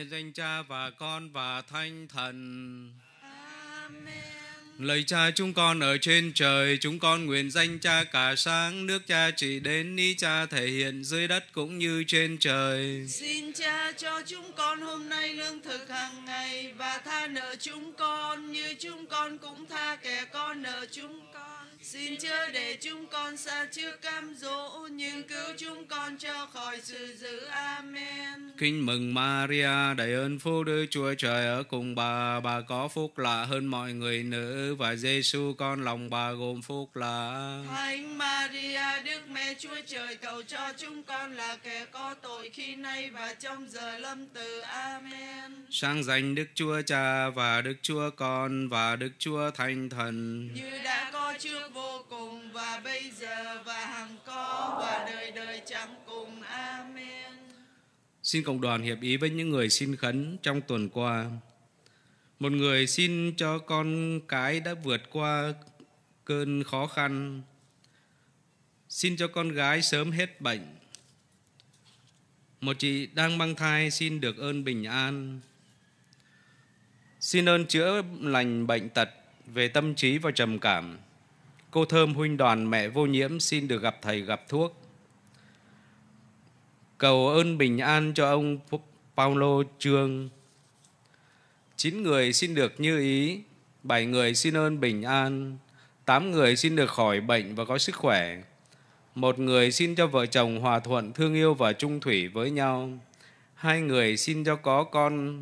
nhân danh Cha và Con và Thanh Thần. Amen. Lời cha chúng con ở trên trời, chúng con nguyện danh cha cả sáng, nước cha chỉ đến, ni cha thể hiện dưới đất cũng như trên trời. Xin cha cho chúng con hôm nay lương thực hàng ngày và tha nợ chúng con như chúng con cũng tha kẻ con nợ chúng Xin chớ để chúng con xa trước cám dỗ, nhưng cứu chúng con cho khỏi sự dữ. Amen. Kinh mừng Maria, đầy ơn phúc Đức Chúa Trời ở cùng bà, bà có phúc lạ hơn mọi người nữ và Giêsu con lòng bà gồm phúc lạ. Thánh Maria, Đức Mẹ Chúa Trời cầu cho chúng con là kẻ có tội khi nay và trong giờ lâm tử. Amen. Sang danh Đức Chúa Cha và Đức Chúa Con và Đức Chúa Thánh Thần. Như đã có trước vô cùng và bây giờ và hằng có và đời đời chẳng cùng. Amen. Xin cộng đoàn hiệp ý với những người xin khấn trong tuần qua. Một người xin cho con cái đã vượt qua cơn khó khăn. Xin cho con gái sớm hết bệnh. Một chị đang mang thai xin được ơn bình an. Xin ơn chữa lành bệnh tật về tâm trí và trầm cảm. Cô Thơm huynh đoàn mẹ vô nhiễm xin được gặp thầy gặp thuốc. Cầu ơn bình an cho ông Paulo Trương. Chín người xin được như ý, bảy người xin ơn bình an, tám người xin được khỏi bệnh và có sức khỏe. Một người xin cho vợ chồng hòa thuận, thương yêu và trung thủy với nhau. Hai người xin cho có con.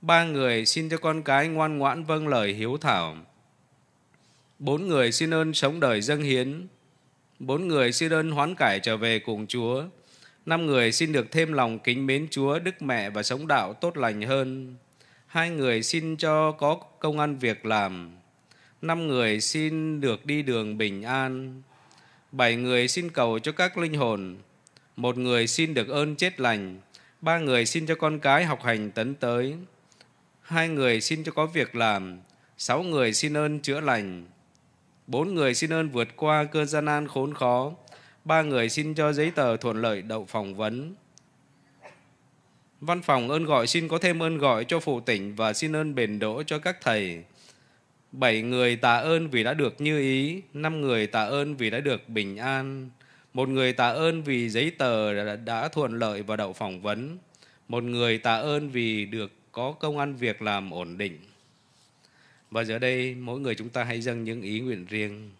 Ba người xin cho con cái ngoan ngoãn vâng lời hiếu thảo Bốn người xin ơn sống đời dâng hiến. Bốn người xin ơn hoán cải trở về cùng Chúa. Năm người xin được thêm lòng kính mến Chúa, Đức Mẹ và sống đạo tốt lành hơn. Hai người xin cho có công ăn việc làm. Năm người xin được đi đường bình an. Bảy người xin cầu cho các linh hồn. Một người xin được ơn chết lành. Ba người xin cho con cái học hành tấn tới. Hai người xin cho có việc làm. Sáu người xin ơn chữa lành. Bốn người xin ơn vượt qua cơn gian nan khốn khó. Ba người xin cho giấy tờ thuận lợi đậu phỏng vấn. Văn phòng ơn gọi xin có thêm ơn gọi cho phụ tỉnh và xin ơn bền đỗ cho các thầy. Bảy người tạ ơn vì đã được như ý, năm người tạ ơn vì đã được bình an, một người tạ ơn vì giấy tờ đã, đã thuận lợi và đậu phỏng vấn, một người tạ ơn vì được có công ăn việc làm ổn định. Và giờ đây mỗi người chúng ta hãy dâng những ý nguyện riêng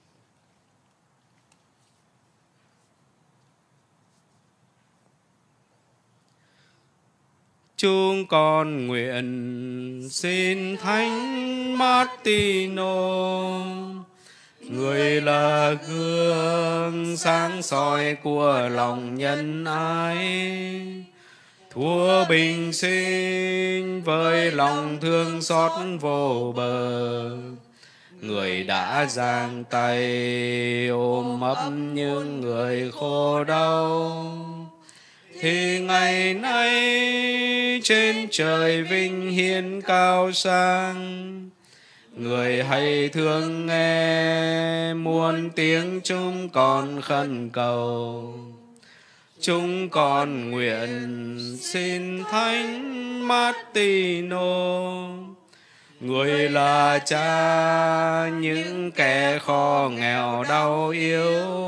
Chúng con nguyện xin Thánh Martino Người là gương sáng soi của lòng nhân ái Thua bình sinh với lòng thương xót vô bờ Người đã giang tay ôm ấp những người khổ đau Thì ngày nay trên trời vinh hiên cao sang Người hay thương nghe muôn tiếng chúng còn khẩn cầu chúng con nguyện xin thánh Martino người là cha những kẻ khó nghèo đau yếu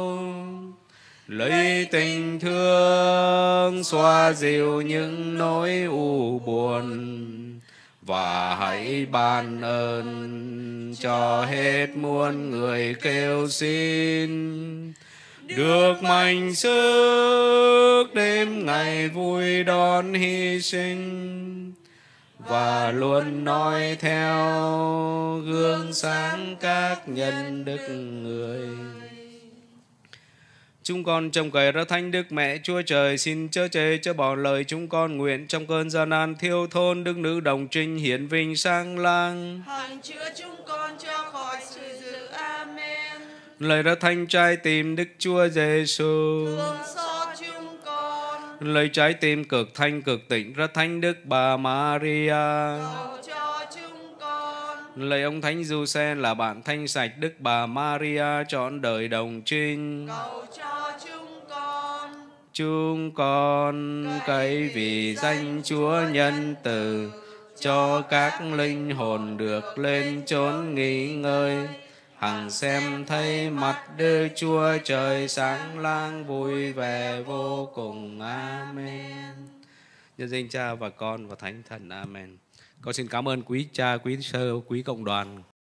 lấy tình thương xoa dịu những nỗi u buồn và hãy ban ơn cho hết muôn người kêu xin được mạnh sức đêm ngày vui đón hy sinh và luôn nói theo gương sáng các nhân đức người Chúng con trông cậy ra thánh đức mẹ Chúa Trời xin chớ chế chớ bỏ lời chúng con nguyện trong cơn gian nan thiêu thôn đức nữ đồng trinh hiển vinh sang lang. Hằng chữa chúng con cho khỏi sự dữ. Amen. Lời đã thanh trai tìm Đức Chúa Giêsu. Lời trái tim cực thanh cực tịnh ra thánh Đức Bà Maria. Lời ông Thánh Du Xe là bạn thanh sạch Đức Bà Maria trọn đời đồng trinh. Cầu cho chúng con. Chúng con cậy vì danh Chúa nhân từ cho các linh hồn được lên chốn nghỉ ngơi hằng xem thấy mặt Đức Chúa Trời sáng lang vui vẻ vô cùng. Amen. Nhân danh Cha và Con và Thánh Thần. Amen. Con xin cảm ơn quý cha, quý sơ, quý cộng đoàn,